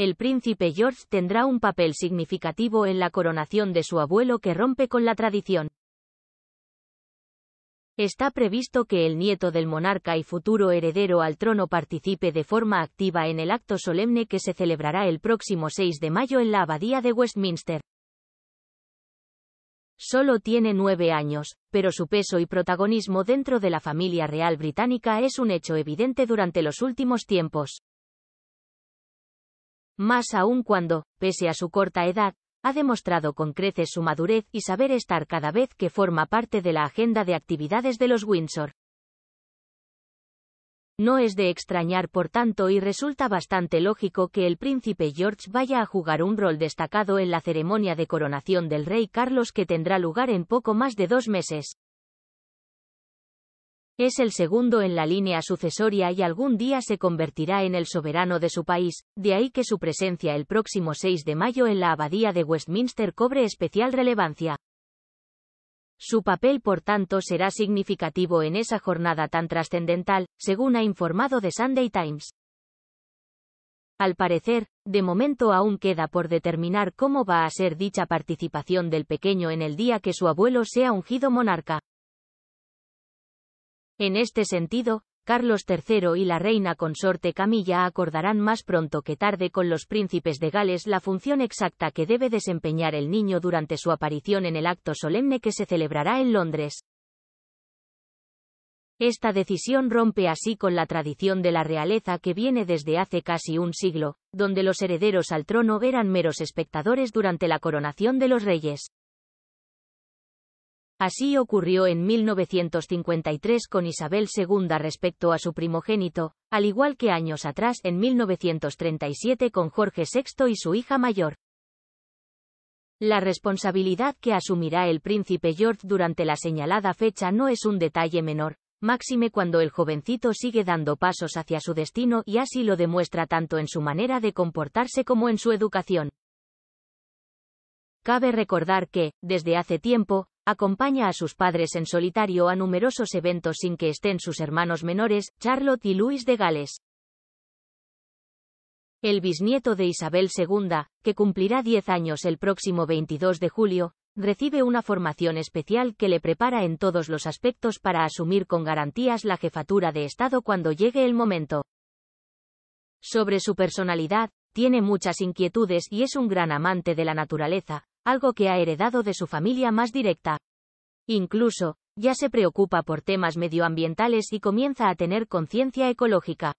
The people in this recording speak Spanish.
el príncipe George tendrá un papel significativo en la coronación de su abuelo que rompe con la tradición. Está previsto que el nieto del monarca y futuro heredero al trono participe de forma activa en el acto solemne que se celebrará el próximo 6 de mayo en la Abadía de Westminster. Solo tiene nueve años, pero su peso y protagonismo dentro de la familia real británica es un hecho evidente durante los últimos tiempos más aún cuando, pese a su corta edad, ha demostrado con creces su madurez y saber estar cada vez que forma parte de la agenda de actividades de los Windsor. No es de extrañar por tanto y resulta bastante lógico que el príncipe George vaya a jugar un rol destacado en la ceremonia de coronación del rey Carlos que tendrá lugar en poco más de dos meses. Es el segundo en la línea sucesoria y algún día se convertirá en el soberano de su país, de ahí que su presencia el próximo 6 de mayo en la abadía de Westminster cobre especial relevancia. Su papel, por tanto, será significativo en esa jornada tan trascendental, según ha informado The Sunday Times. Al parecer, de momento aún queda por determinar cómo va a ser dicha participación del pequeño en el día que su abuelo sea ungido monarca. En este sentido, Carlos III y la reina consorte Camilla acordarán más pronto que tarde con los príncipes de Gales la función exacta que debe desempeñar el niño durante su aparición en el acto solemne que se celebrará en Londres. Esta decisión rompe así con la tradición de la realeza que viene desde hace casi un siglo, donde los herederos al trono eran meros espectadores durante la coronación de los reyes. Así ocurrió en 1953 con Isabel II respecto a su primogénito, al igual que años atrás en 1937 con Jorge VI y su hija mayor. La responsabilidad que asumirá el príncipe George durante la señalada fecha no es un detalle menor, máxime cuando el jovencito sigue dando pasos hacia su destino y así lo demuestra tanto en su manera de comportarse como en su educación. Cabe recordar que, desde hace tiempo, Acompaña a sus padres en solitario a numerosos eventos sin que estén sus hermanos menores, Charlotte y Luis de Gales. El bisnieto de Isabel II, que cumplirá 10 años el próximo 22 de julio, recibe una formación especial que le prepara en todos los aspectos para asumir con garantías la jefatura de Estado cuando llegue el momento. Sobre su personalidad, tiene muchas inquietudes y es un gran amante de la naturaleza, algo que ha heredado de su familia más directa. Incluso, ya se preocupa por temas medioambientales y comienza a tener conciencia ecológica.